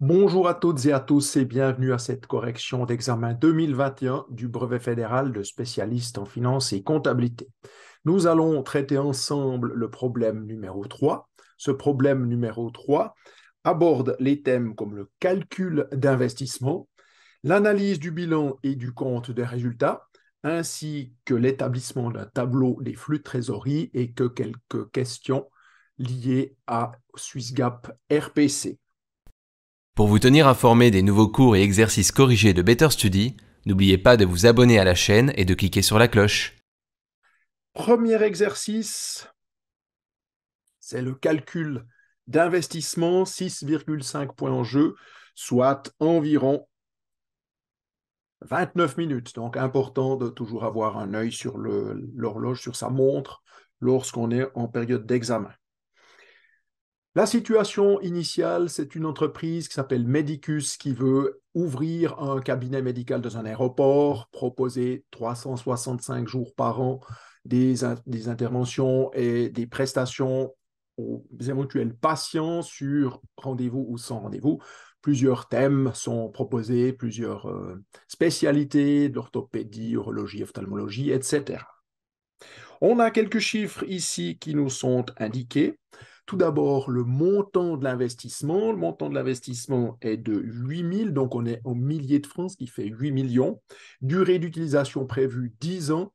Bonjour à toutes et à tous et bienvenue à cette correction d'examen 2021 du brevet fédéral de spécialiste en finance et comptabilité. Nous allons traiter ensemble le problème numéro 3. Ce problème numéro 3 aborde les thèmes comme le calcul d'investissement, l'analyse du bilan et du compte des résultats, ainsi que l'établissement d'un tableau des flux de trésorerie et que quelques questions liées à SwissGap RPC. Pour vous tenir informé des nouveaux cours et exercices corrigés de Better Study, n'oubliez pas de vous abonner à la chaîne et de cliquer sur la cloche. Premier exercice, c'est le calcul d'investissement 6,5 points en jeu, soit environ 29 minutes. Donc important de toujours avoir un œil sur l'horloge, sur sa montre lorsqu'on est en période d'examen. La situation initiale, c'est une entreprise qui s'appelle Medicus qui veut ouvrir un cabinet médical dans un aéroport, proposer 365 jours par an des, interventions et des prestations aux éventuels patients sur rendez-vous ou sans rendez-vous. Plusieurs thèmes sont proposés, plusieurs euh, spécialités, d'orthopédie, urologie, ophtalmologie, etc. On a quelques chiffres ici qui nous sont indiqués. Tout d'abord, le montant de l'investissement. Le montant de l'investissement est de 8 000, donc on est en milliers de francs, ce qui fait 8 millions. Durée d'utilisation prévue 10 ans.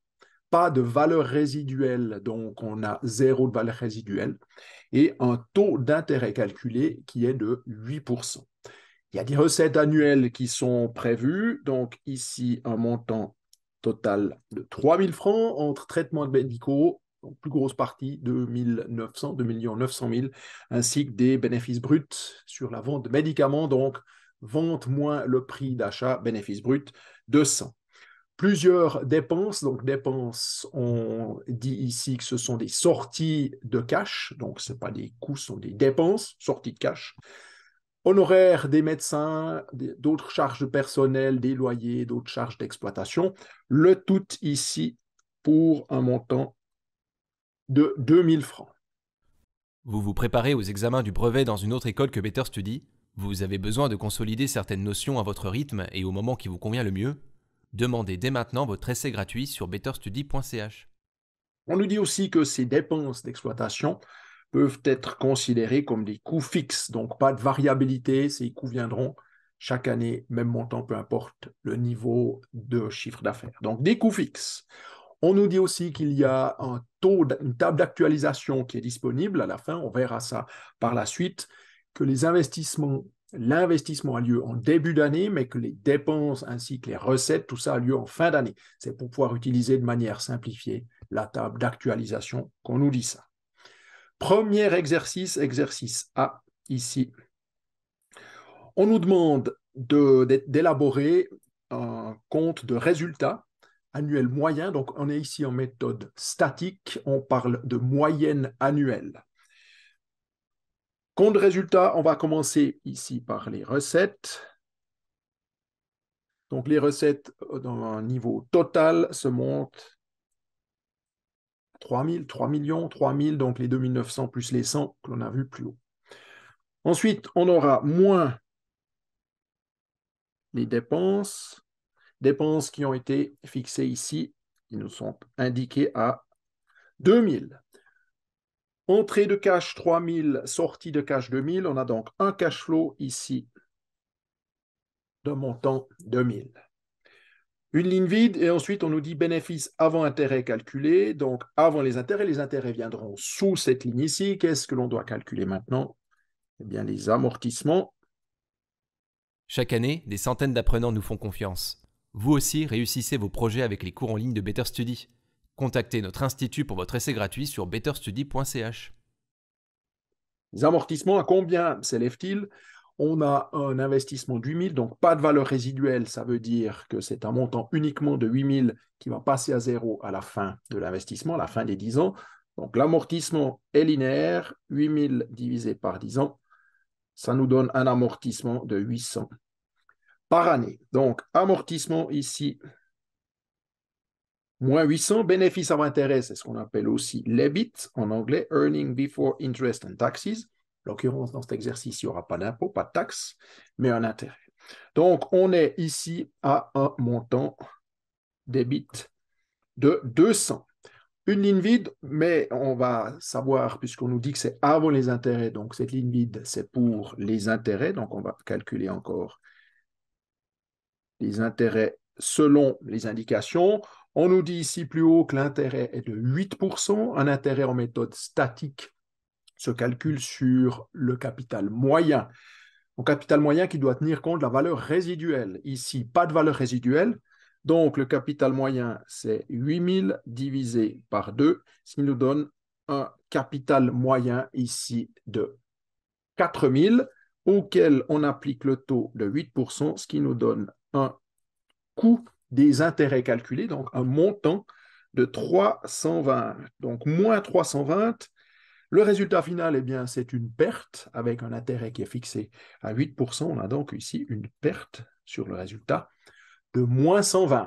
Pas de valeur résiduelle, donc on a zéro de valeur résiduelle. Et un taux d'intérêt calculé qui est de 8 Il y a des recettes annuelles qui sont prévues, donc ici un montant total de 3 000 francs entre traitements médicaux, donc plus grosse partie, 2 900, 2 900 000, ainsi que des bénéfices bruts sur la vente de médicaments, donc vente moins le prix d'achat, bénéfice brut 200. Plusieurs dépenses, donc dépenses, on dit ici que ce sont des sorties de cash, donc ce pas des coûts, ce sont des dépenses, sorties de cash. Honoraires des médecins, d'autres charges de personnel, des loyers, d'autres charges d'exploitation, le tout ici pour un montant de 2000 francs. Vous vous préparez aux examens du brevet dans une autre école que Better Study Vous avez besoin de consolider certaines notions à votre rythme et au moment qui vous convient le mieux Demandez dès maintenant votre essai gratuit sur betterstudy.ch. On nous dit aussi que ces dépenses d'exploitation peuvent être considérées comme des coûts fixes, donc pas de variabilité, ces coûts viendront chaque année, même montant, peu importe le niveau de chiffre d'affaires. Donc des coûts fixes. On nous dit aussi qu'il y a un taux, une table d'actualisation qui est disponible à la fin, on verra ça par la suite, que les investissements, l'investissement a lieu en début d'année, mais que les dépenses ainsi que les recettes, tout ça a lieu en fin d'année. C'est pour pouvoir utiliser de manière simplifiée la table d'actualisation qu'on nous dit ça. Premier exercice, exercice A, ici. On nous demande d'élaborer un compte de résultats annuel moyen. Donc, on est ici en méthode statique. On parle de moyenne annuelle. Compte résultat, on va commencer ici par les recettes. Donc, les recettes dans un niveau total se montent 3000, 3 000, 3 millions, 3 000, donc les 2900 plus les 100 que l'on a vu plus haut. Ensuite, on aura moins les dépenses, Dépenses qui ont été fixées ici, ils nous sont indiqués à 2000. Entrée de cash 3000, sortie de cash 2000. On a donc un cash flow ici de montant 2000. Une ligne vide et ensuite on nous dit bénéfice avant intérêt calculé. Donc avant les intérêts, les intérêts viendront sous cette ligne ici. Qu'est-ce que l'on doit calculer maintenant Eh bien les amortissements. Chaque année, des centaines d'apprenants nous font confiance. Vous aussi, réussissez vos projets avec les cours en ligne de Better Study. Contactez notre institut pour votre essai gratuit sur betterstudy.ch. Les amortissements, à combien s'élèvent-ils On a un investissement de 8000, donc pas de valeur résiduelle. Ça veut dire que c'est un montant uniquement de 8000 qui va passer à zéro à la fin de l'investissement, à la fin des 10 ans. Donc l'amortissement est linéaire, 8000 divisé par 10 ans, ça nous donne un amortissement de 800 par année. Donc, amortissement ici, moins 800. Bénéfice avant intérêt, c'est ce qu'on appelle aussi l'EBIT en anglais, Earning Before Interest and Taxes. l'occurrence, dans cet exercice, il n'y aura pas d'impôt, pas de taxe, mais un intérêt. Donc, on est ici à un montant d'EBIT de 200. Une ligne vide, mais on va savoir, puisqu'on nous dit que c'est avant les intérêts, donc cette ligne vide, c'est pour les intérêts, donc on va calculer encore les intérêts selon les indications. On nous dit ici plus haut que l'intérêt est de 8%, un intérêt en méthode statique se calcule sur le capital moyen. Au capital moyen qui doit tenir compte de la valeur résiduelle. Ici, pas de valeur résiduelle. Donc, le capital moyen, c'est 8000 divisé par 2, ce qui nous donne un capital moyen ici de 4000, auquel on applique le taux de 8%, ce qui nous donne un coût des intérêts calculés, donc un montant de 320. Donc moins 320, le résultat final, eh bien, c'est une perte avec un intérêt qui est fixé à 8%. On a donc ici une perte sur le résultat de moins 120.